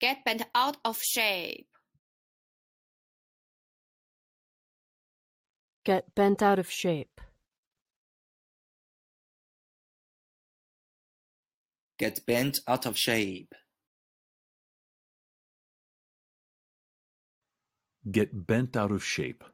Get bent out of shape. Get bent out of shape. Get bent out of shape. Get bent out of shape.